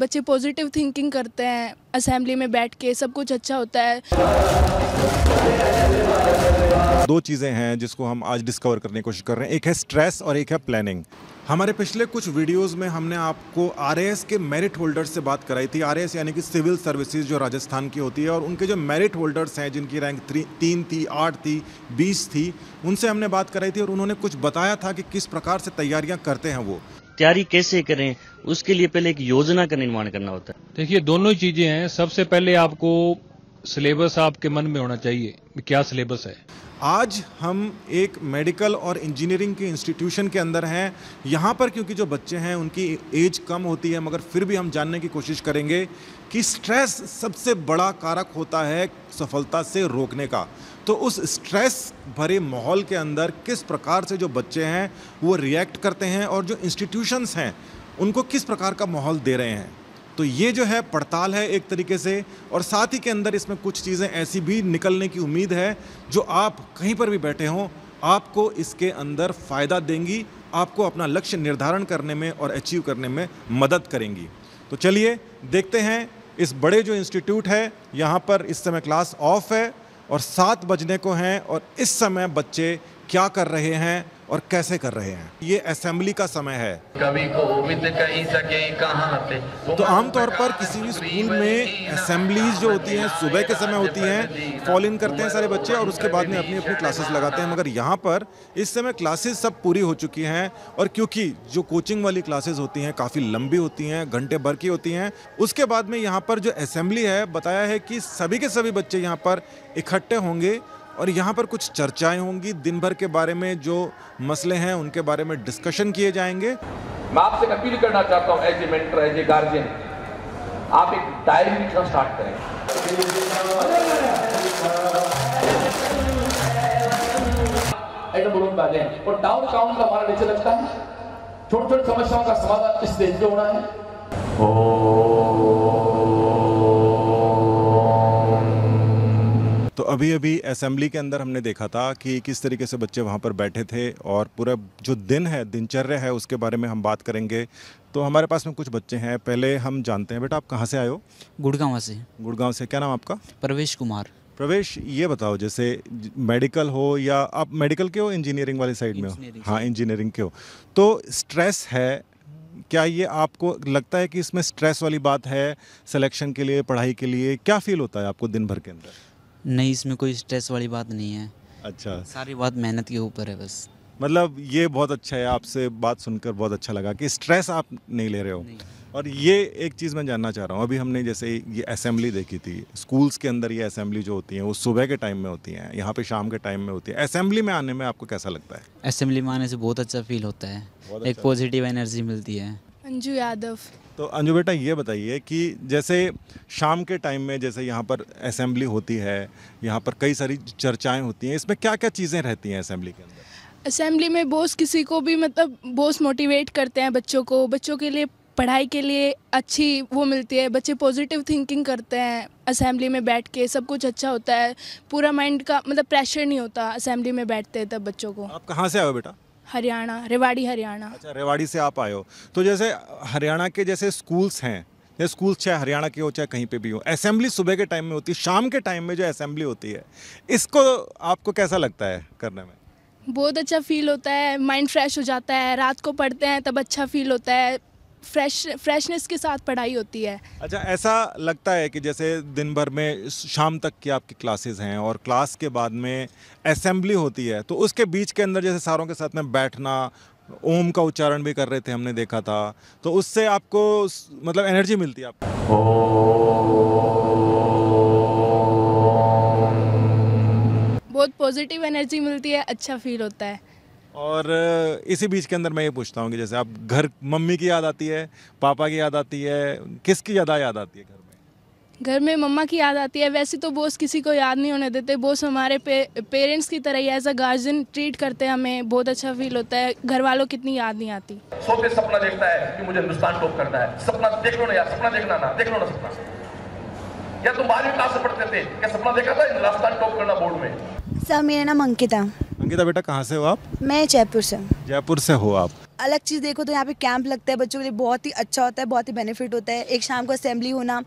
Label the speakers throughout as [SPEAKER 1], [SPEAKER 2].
[SPEAKER 1] बच्चे positive thinking करते हैं असेंबली में बैठ के सब कुछ अच्छा होता है
[SPEAKER 2] दो चीज़ें हैं जिसको हम आज डिस्कवर करने की कोशिश कर रहे हैं एक है स्ट्रेस और एक है प्लानिंग हमारे पिछले कुछ वीडियोस में हमने आपको आर के मेरिट होल्डर्स से बात कराई थी आर यानी कि सिविल सर्विसेज जो राजस्थान की होती है और उनके जो मेरिट होल्डर्स हैं जिनकी रैंक थ्री तीन थी आठ थी बीस थी उनसे हमने बात कराई थी और उन्होंने कुछ बताया था कि किस प्रकार से तैयारियां करते हैं वो तैयारी कैसे करें उसके लिए पहले एक योजना का निर्माण करना होता है देखिए दोनों ही चीजें हैं सबसे पहले आपको सिलेबस आपके मन में होना चाहिए क्या सिलेबस है आज हम एक मेडिकल और इंजीनियरिंग के इंस्टीट्यूशन के अंदर हैं यहाँ पर क्योंकि जो बच्चे हैं उनकी एज कम होती है मगर फिर भी हम जानने की कोशिश करेंगे कि स्ट्रेस सबसे बड़ा कारक होता है सफलता से रोकने का तो उस स्ट्रेस भरे माहौल के अंदर किस प्रकार से जो बच्चे हैं वो रिएक्ट करते हैं और जो इंस्टीट्यूशंस हैं उनको किस प्रकार का माहौल दे रहे हैं तो ये जो है पड़ताल है एक तरीके से और साथ ही के अंदर इसमें कुछ चीज़ें ऐसी भी निकलने की उम्मीद है जो आप कहीं पर भी बैठे हों आपको इसके अंदर फ़ायदा देंगी आपको अपना लक्ष्य निर्धारण करने में और अचीव करने में मदद करेंगी तो चलिए देखते हैं इस बड़े जो इंस्टीट्यूट है यहाँ पर इस समय क्लास ऑफ है और सात बजने को हैं और इस समय बच्चे क्या कर रहे हैं और कैसे कर रहे हैं ये असेंबली का समय है कभी को
[SPEAKER 1] कहीं सके कहाँ पे तो
[SPEAKER 2] आमतौर पर किसी भी स्कूल में असेंबलीज जो होती हैं सुबह के समय होती हैं फॉल इन करते हैं सारे बच्चे और उसके बाद में अपनी अपनी क्लासेस लगाते हैं मगर यहाँ पर इस समय क्लासेस सब पूरी हो चुकी हैं और क्योंकि जो कोचिंग वाली क्लासेस होती हैं काफ़ी लंबी होती हैं घंटे भर की होती हैं उसके बाद में यहाँ पर जो असेंबली है बताया है कि सभी के सभी बच्चे यहाँ पर इकट्ठे होंगे और यहाँ पर कुछ चर्चाएं होंगी दिन भर के बारे में जो मसले हैं उनके बारे में डिस्कशन किए जाएंगे मैं आपसे अपील करना चाहता हूँ as a mentor as a guardian
[SPEAKER 1] आप एक डायरी लिखना स्टार्ट करें और डाउन काउंट का हमारा नीचे लगता है छोटी छोटी समस्याओं का समाधान इस देश में होना है ओ...
[SPEAKER 2] तो अभी अभी असेंबली के अंदर हमने देखा था कि किस तरीके से बच्चे वहाँ पर बैठे थे और पूरा जो दिन है दिनचर्या है उसके बारे में हम बात करेंगे तो हमारे पास में कुछ बच्चे हैं पहले हम जानते हैं बेटा आप कहाँ से आए हो गुड़गांव से गुड़गांव से क्या नाम आपका प्रवेश कुमार प्रवेश ये बताओ जैसे मेडिकल हो या आप मेडिकल के हो इंजीनियरिंग वाली साइड में हो हाँ इंजीनियरिंग के हो तो स्ट्रेस है क्या ये आपको लगता है कि इसमें स्ट्रेस वाली बात है सिलेक्शन के लिए पढ़ाई के लिए क्या फील होता है आपको दिन भर के अंदर नहीं इसमें कोई स्ट्रेस वाली बात नहीं है अच्छा सारी बात मेहनत के ऊपर है बस मतलब ये बहुत अच्छा है आपसे बात सुनकर बहुत अच्छा लगा कि स्ट्रेस आप नहीं ले रहे हो और ये एक चीज़ मैं जानना चाह रहा हूँ अभी हमने जैसे ये असेंबली देखी थी स्कूल्स के अंदर ये असेंबली जो होती है वो सुबह के टाइम में होती हैं यहाँ पे शाम के टाइम में होती है असेंबली में आने में आपको कैसा लगता है असेंबली में आने से बहुत अच्छा फील होता है अच्छा एक अच्छा पॉजिटिव एनर्जी मिलती है
[SPEAKER 1] अंजू यादव
[SPEAKER 2] तो अंजू बेटा ये बताइए कि जैसे शाम के टाइम में जैसे यहाँ पर असेंबली होती है यहाँ पर कई सारी चर्चाएं होती हैं इसमें क्या क्या चीज़ें रहती हैं असेंबली के
[SPEAKER 1] अंदर असेंबली में बॉस किसी को भी मतलब बॉस मोटिवेट करते हैं बच्चों को बच्चों के लिए पढ़ाई के लिए अच्छी वो मिलती है बच्चे पॉजिटिव थिंकिंग करते हैं असेंबली में बैठ के सब कुछ अच्छा होता है पूरा माइंड का मतलब प्रेशर नहीं होता असेंबली में बैठते हैं तब बच्चों को आप
[SPEAKER 2] कहाँ से आए बेटा
[SPEAKER 1] हरियाणा रेवाड़ी हरियाणा अच्छा
[SPEAKER 2] रेवाड़ी से आप आए हो तो जैसे हरियाणा के जैसे स्कूल्स हैं जैसे स्कूल्स चाहे हरियाणा के हो चाहे कहीं पे भी हो असेंबली सुबह के टाइम में होती है शाम के टाइम में जो असेंबली होती है इसको आपको कैसा लगता है करने में
[SPEAKER 1] बहुत अच्छा फील होता है माइंड फ्रेश हो जाता है रात को पढ़ते हैं तब अच्छा फील होता है फ्रेश फ्रेशनेस के साथ पढ़ाई होती है
[SPEAKER 2] अच्छा ऐसा लगता है कि जैसे दिन भर में शाम तक की आपकी क्लासेस हैं और क्लास के बाद में असेंबली होती है तो उसके बीच के अंदर जैसे सारों के साथ में बैठना ओम का उच्चारण भी कर रहे थे हमने देखा था तो उससे आपको मतलब एनर्जी मिलती है आपको
[SPEAKER 1] बहुत पॉजिटिव एनर्जी मिलती है अच्छा फील होता है
[SPEAKER 2] और इसी बीच के अंदर मैं ये पूछता हूँ कि जैसे आप घर मम्मी की याद आती है पापा की याद आती है किसकी ज़्यादा याद आती है घर
[SPEAKER 1] में घर में मम्मा की याद आती है वैसे तो बॉस किसी को याद नहीं होने देते बॉस हमारे पे, पेरेंट्स की तरह ही एज अ गार्जियन ट्रीट करते हैं हमें बहुत अच्छा फील होता है घर वालों की इतनी याद नहीं आती सो पे सपना देखता है कि मुझे हिंदुस्तान टॉप करना है सपना देख लो ना यार सपना
[SPEAKER 2] देखना ना देख लो ना सपना या तुम बारहवीं क्लास से पढ़ते थे क्या सपना देखा था हिंदुस्तान टॉप करना बोर्ड
[SPEAKER 1] में सर मेरा नाम अंकिता
[SPEAKER 2] संगीता बेटा कहाँ से हो आप
[SPEAKER 1] मैं जयपुर से
[SPEAKER 2] जयपुर से हो आप
[SPEAKER 1] अलग चीज़ देखो तो यहाँ पे कैंप लगता है बच्चों के लिए बहुत ही अच्छा होता है बहुत ही बेनिफिट होता है एक शाम को असेंबली होना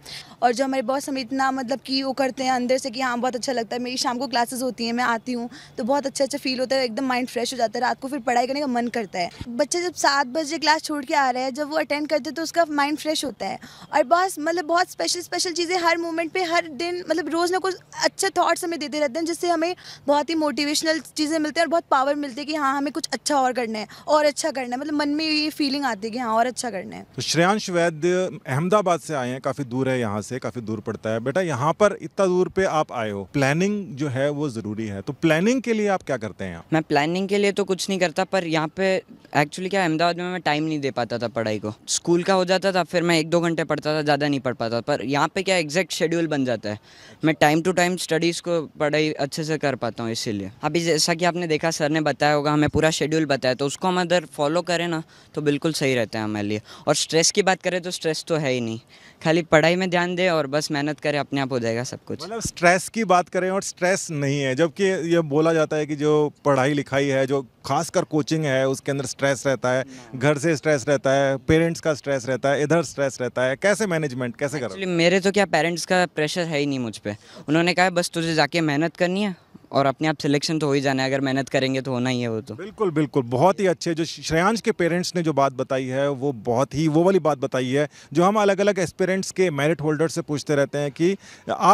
[SPEAKER 1] और जो हमारे बॉस हम इतना मतलब कि वो करते हैं अंदर से कि हाँ बहुत अच्छा लगता है मेरी शाम को क्लासेस होती हैं मैं आती हूँ तो बहुत अच्छा अच्छा फील होता है एकदम माइंड फ्रेश हो जाता है रात को फिर पढ़ाई करने का मन करता है बच्चे जब सात बजे क्लास छोड़ के आ रहे हैं जब वो अटेंड करते हैं तो उसका माइंड फ्रेश होता है और बस मतलब बहुत स्पेशल स्पेशल चीज़ें हर मोमेंट पर हर दिन मतलब रोज़ ना कुछ अच्छे थाट्स हमें देते रहते हैं जिससे हमें बहुत ही मोटिवेशनल चीज़ें मिलती हैं और बहुत पावर मिलती है कि हाँ हमें कुछ अच्छा और करना है और अच्छा करना है मतलब मन में ये फीलिंग आती है कि हाँ और अच्छा करना है
[SPEAKER 2] तो श्रेयांश वैद्य अहमदाबाद से आए हैं काफ़ी दूर है यहाँ से काफ़ी दूर पड़ता है बेटा यहाँ पर इतना दूर पे आप आए हो प्लानिंग जो
[SPEAKER 3] है वो ज़रूरी है तो प्लानिंग के लिए आप क्या करते हैं मैं प्लानिंग के लिए तो कुछ नहीं करता पर यहाँ पे एक्चुअली क्या अहमदाबाद में मैं टाइम नहीं दे पाता था पढ़ाई को स्कूल का हो जाता था फिर मैं एक दो घंटे पढ़ता था ज़्यादा नहीं पढ़ पाता पर यहाँ पे क्या एग्जैक्ट शेड्यूल बन जाता है मैं टाइम टू टाइम स्टडीज़ को पढ़ाई अच्छे से कर पाता हूँ इसीलिए अभी जैसा कि आपने देखा सर ने बताया होगा हमें पूरा शेड्यूल बताया तो उसको हम अगर फॉलो कर करें ना तो बिल्कुल सही रहता है हमारे लिए e और स्ट्रेस की बात करें तो स्ट्रेस तो है ही नहीं खाली पढ़ाई में ध्यान दें और बस मेहनत करें अपने आप हो जाएगा सब कुछ मतलब
[SPEAKER 2] स्ट्रेस की बात करें और स्ट्रेस नहीं है जबकि ये बोला जाता है कि जो पढ़ाई लिखाई है जो खासकर कोचिंग है उसके अंदर स्ट्रेस रहता है घर से स्ट्रेस रहता है पेरेंट्स का स्ट्रेस रहता है इधर स्ट्रेस रहता है कैसे
[SPEAKER 3] मैनेजमेंट कैसे करो मेरे तो क्या पेरेंट्स का प्रेशर है ही नहीं मुझ पर उन्होंने कहा बस तुझे जाके मेहनत करनी है और अपने आप सिलेक्शन तो हो ही जाना है अगर मेहनत करेंगे तो होना ही है वो तो बिल्कुल
[SPEAKER 2] बिल्कुल बहुत ही अच्छे जो श्रेयांश के पेरेंट्स ने जो बात बताई है वो बहुत ही वो वाली बात बताई है जो हम अलग अलग एस्पेरेंट्स के मेरिट होल्डर से पूछते रहते हैं कि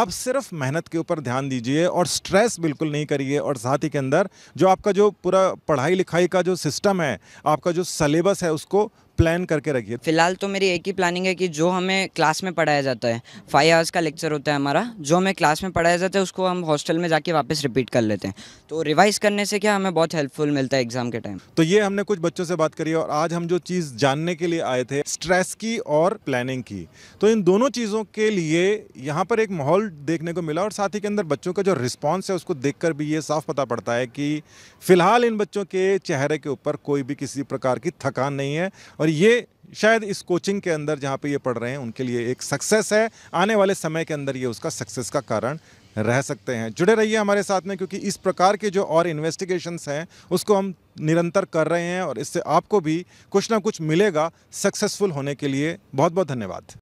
[SPEAKER 2] आप सिर्फ मेहनत के ऊपर ध्यान दीजिए और स्ट्रेस बिल्कुल नहीं करिए और साथ ही के अंदर जो आपका जो पूरा पढ़ाई लिखाई का जो सिस्टम है
[SPEAKER 3] आपका जो सलेबस है उसको प्लान करके रखिए फिलहाल तो मेरी एक ही प्लानिंग है कि जो हमें क्लास में पढ़ाया जाता है फाइव आवर्स का लेक्चर होता है हमारा जो हमें क्लास में पढ़ाया जाता है उसको हम हॉस्टल में जाके वापस रिपीट कर लेते हैं तो रिवाइज करने से क्या हमें बहुत हेल्पफुल मिलता है एग्जाम के टाइम
[SPEAKER 2] तो ये हमने कुछ बच्चों से बात करी और आज हम जो चीज़ जानने के लिए आए थे स्ट्रेस की और प्लानिंग की तो इन दोनों चीज़ों के लिए यहाँ पर एक माहौल देखने को मिला और साथ ही के अंदर बच्चों का जो रिस्पॉन्स है उसको देख भी ये साफ पता पड़ता है कि फिलहाल इन बच्चों के चेहरे के ऊपर कोई भी किसी प्रकार की थकान नहीं है और ये शायद इस कोचिंग के अंदर जहाँ पे ये पढ़ रहे हैं उनके लिए एक सक्सेस है आने वाले समय के अंदर ये उसका सक्सेस का कारण रह सकते हैं जुड़े रहिए है हमारे साथ में क्योंकि इस प्रकार के जो और इन्वेस्टिगेशंस हैं उसको हम निरंतर कर रहे हैं और इससे आपको भी कुछ ना कुछ मिलेगा सक्सेसफुल होने के लिए बहुत बहुत धन्यवाद